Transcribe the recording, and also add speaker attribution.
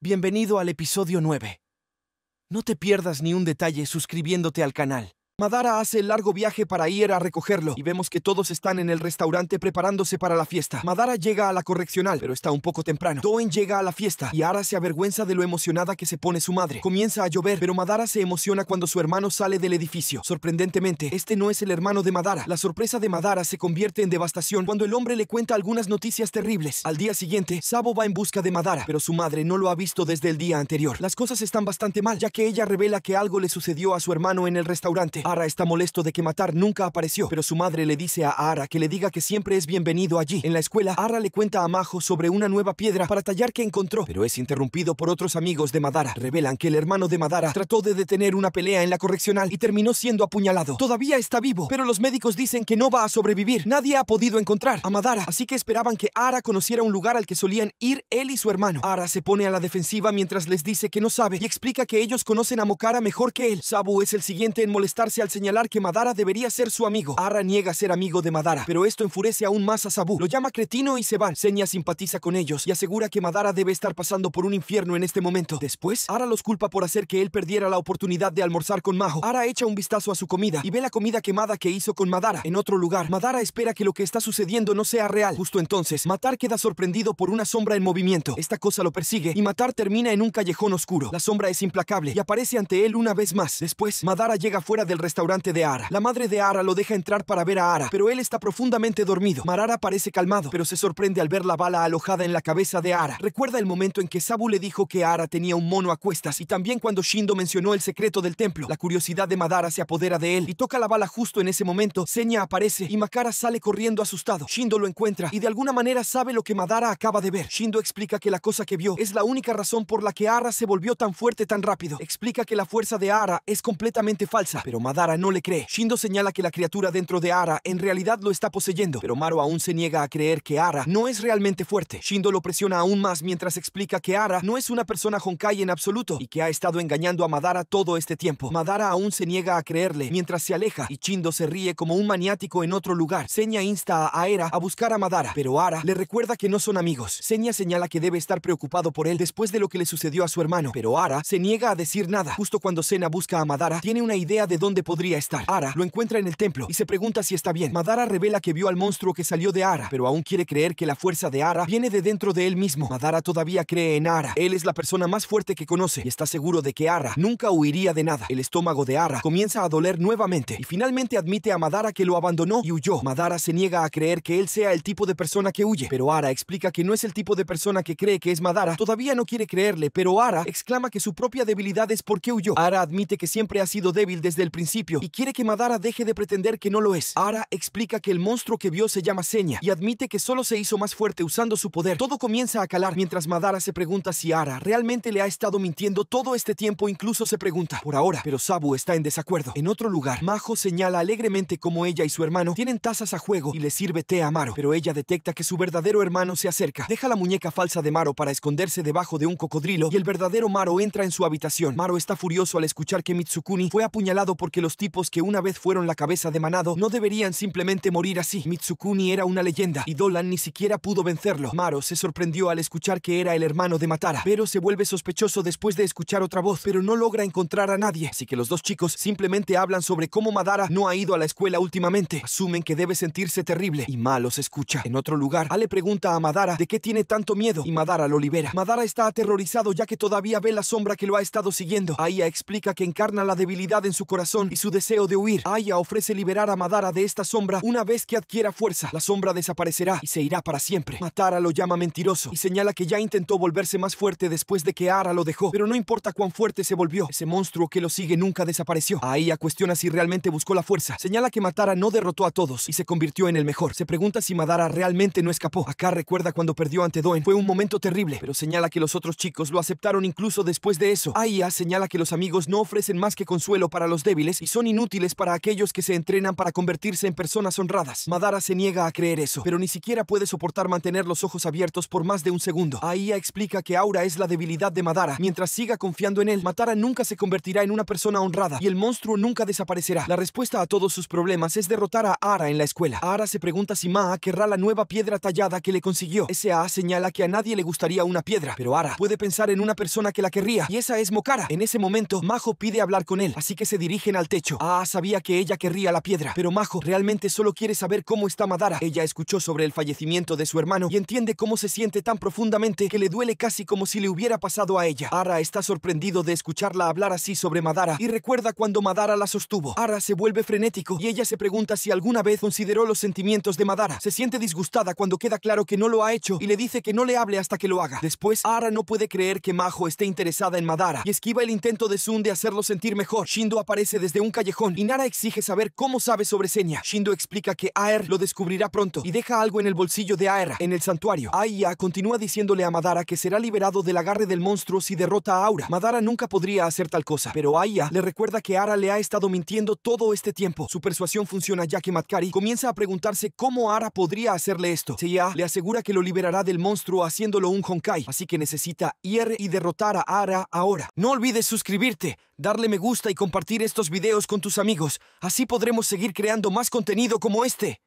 Speaker 1: Bienvenido al episodio 9. No te pierdas ni un detalle suscribiéndote al canal. Madara hace el largo viaje para ir a recogerlo y vemos que todos están en el restaurante preparándose para la fiesta. Madara llega a la correccional, pero está un poco temprano. Doen llega a la fiesta y Ara se avergüenza de lo emocionada que se pone su madre. Comienza a llover, pero Madara se emociona cuando su hermano sale del edificio. Sorprendentemente, este no es el hermano de Madara. La sorpresa de Madara se convierte en devastación cuando el hombre le cuenta algunas noticias terribles. Al día siguiente, Sabo va en busca de Madara, pero su madre no lo ha visto desde el día anterior. Las cosas están bastante mal, ya que ella revela que algo le sucedió a su hermano en el restaurante. Ara está molesto de que Matar nunca apareció, pero su madre le dice a Ara que le diga que siempre es bienvenido allí. En la escuela, Ara le cuenta a Majo sobre una nueva piedra para tallar que encontró, pero es interrumpido por otros amigos de Madara. Revelan que el hermano de Madara trató de detener una pelea en la correccional y terminó siendo apuñalado. Todavía está vivo, pero los médicos dicen que no va a sobrevivir. Nadie ha podido encontrar a Madara, así que esperaban que Ara conociera un lugar al que solían ir él y su hermano. Ara se pone a la defensiva mientras les dice que no sabe y explica que ellos conocen a Mokara mejor que él. Sabu es el siguiente en molestarse al señalar que Madara debería ser su amigo. Ara niega ser amigo de Madara, pero esto enfurece aún más a Sabu. Lo llama cretino y se va. Senya simpatiza con ellos y asegura que Madara debe estar pasando por un infierno en este momento. Después, Ara los culpa por hacer que él perdiera la oportunidad de almorzar con Majo. Ara echa un vistazo a su comida y ve la comida quemada que hizo con Madara. En otro lugar, Madara espera que lo que está sucediendo no sea real. Justo entonces, Matar queda sorprendido por una sombra en movimiento. Esta cosa lo persigue y Matar termina en un callejón oscuro. La sombra es implacable y aparece ante él una vez más. Después, Madara llega fuera del restaurante de Ara. La madre de Ara lo deja entrar para ver a Ara, pero él está profundamente dormido. Marara parece calmado, pero se sorprende al ver la bala alojada en la cabeza de Ara. Recuerda el momento en que Sabu le dijo que Ara tenía un mono a cuestas y también cuando Shindo mencionó el secreto del templo. La curiosidad de Madara se apodera de él y toca la bala justo en ese momento. Seña aparece y Makara sale corriendo asustado. Shindo lo encuentra y de alguna manera sabe lo que Madara acaba de ver. Shindo explica que la cosa que vio es la única razón por la que Ara se volvió tan fuerte tan rápido. Explica que la fuerza de Ara es completamente falsa, pero Madara Madara no le cree. Shindo señala que la criatura dentro de Ara en realidad lo está poseyendo, pero Maro aún se niega a creer que Ara no es realmente fuerte. Shindo lo presiona aún más mientras explica que Ara no es una persona Honkai en absoluto y que ha estado engañando a Madara todo este tiempo. Madara aún se niega a creerle mientras se aleja y Shindo se ríe como un maniático en otro lugar. seña insta a Aera a buscar a Madara, pero Ara le recuerda que no son amigos. seña señala que debe estar preocupado por él después de lo que le sucedió a su hermano, pero Ara se niega a decir nada. Justo cuando Sena busca a Madara, tiene una idea de dónde podría estar. Ara lo encuentra en el templo y se pregunta si está bien. Madara revela que vio al monstruo que salió de Ara, pero aún quiere creer que la fuerza de Ara viene de dentro de él mismo. Madara todavía cree en Ara. Él es la persona más fuerte que conoce y está seguro de que Ara nunca huiría de nada. El estómago de Ara comienza a doler nuevamente y finalmente admite a Madara que lo abandonó y huyó. Madara se niega a creer que él sea el tipo de persona que huye, pero Ara explica que no es el tipo de persona que cree que es Madara. Todavía no quiere creerle, pero Ara exclama que su propia debilidad es porque huyó. Ara admite que siempre ha sido débil desde el principio principio y quiere que Madara deje de pretender que no lo es. Ara explica que el monstruo que vio se llama Seña y admite que solo se hizo más fuerte usando su poder. Todo comienza a calar mientras Madara se pregunta si Ara realmente le ha estado mintiendo todo este tiempo, incluso se pregunta por ahora, pero Sabu está en desacuerdo. En otro lugar, Majo señala alegremente cómo ella y su hermano tienen tazas a juego y le sirve té a Maro, pero ella detecta que su verdadero hermano se acerca. Deja la muñeca falsa de Maro para esconderse debajo de un cocodrilo y el verdadero Maro entra en su habitación. Maro está furioso al escuchar que Mitsukuni fue apuñalado porque los tipos que una vez fueron la cabeza de Manado no deberían simplemente morir así. Mitsukuni era una leyenda y Dolan ni siquiera pudo vencerlo. Maro se sorprendió al escuchar que era el hermano de Matara, pero se vuelve sospechoso después de escuchar otra voz, pero no logra encontrar a nadie. Así que los dos chicos simplemente hablan sobre cómo Madara no ha ido a la escuela últimamente. Asumen que debe sentirse terrible y Malos escucha. En otro lugar, Ale pregunta a Madara de qué tiene tanto miedo y Madara lo libera. Madara está aterrorizado ya que todavía ve la sombra que lo ha estado siguiendo. Aya explica que encarna la debilidad en su corazón y su deseo de huir. Aya ofrece liberar a Madara de esta sombra una vez que adquiera fuerza. La sombra desaparecerá y se irá para siempre. Matara lo llama mentiroso y señala que ya intentó volverse más fuerte después de que Ara lo dejó, pero no importa cuán fuerte se volvió, ese monstruo que lo sigue nunca desapareció. Aya cuestiona si realmente buscó la fuerza. Señala que Matara no derrotó a todos y se convirtió en el mejor. Se pregunta si Madara realmente no escapó. Acá recuerda cuando perdió ante Doen. Fue un momento terrible, pero señala que los otros chicos lo aceptaron incluso después de eso. Aya señala que los amigos no ofrecen más que consuelo para los débiles y son inútiles para aquellos que se entrenan para convertirse en personas honradas. Madara se niega a creer eso, pero ni siquiera puede soportar mantener los ojos abiertos por más de un segundo. Aia explica que Aura es la debilidad de Madara. Mientras siga confiando en él, Madara nunca se convertirá en una persona honrada y el monstruo nunca desaparecerá. La respuesta a todos sus problemas es derrotar a Ara en la escuela. Ara se pregunta si Maa querrá la nueva piedra tallada que le consiguió. S.A. señala que a nadie le gustaría una piedra, pero Ara puede pensar en una persona que la querría y esa es Mokara. En ese momento, Majo pide hablar con él, así que se dirigen al techo. Ah, sabía que ella querría la piedra, pero Majo realmente solo quiere saber cómo está Madara. Ella escuchó sobre el fallecimiento de su hermano y entiende cómo se siente tan profundamente que le duele casi como si le hubiera pasado a ella. Ara está sorprendido de escucharla hablar así sobre Madara y recuerda cuando Madara la sostuvo. Ara se vuelve frenético y ella se pregunta si alguna vez consideró los sentimientos de Madara. Se siente disgustada cuando queda claro que no lo ha hecho y le dice que no le hable hasta que lo haga. Después, Ara no puede creer que Majo esté interesada en Madara y esquiva el intento de Sun de hacerlo sentir mejor. Shindo aparece desde un callejón y Nara exige saber cómo sabe sobre Senya. Shindo explica que Aer lo descubrirá pronto y deja algo en el bolsillo de Aera, en el santuario. Aya continúa diciéndole a Madara que será liberado del agarre del monstruo si derrota a Aura. Madara nunca podría hacer tal cosa, pero Aya le recuerda que Ara le ha estado mintiendo todo este tiempo. Su persuasión funciona ya que Matkari comienza a preguntarse cómo Ara podría hacerle esto. Seiya le asegura que lo liberará del monstruo haciéndolo un Honkai, así que necesita ir y derrotar a Ara ahora. No olvides suscribirte darle me gusta y compartir estos videos con tus amigos. Así podremos seguir creando más contenido como este.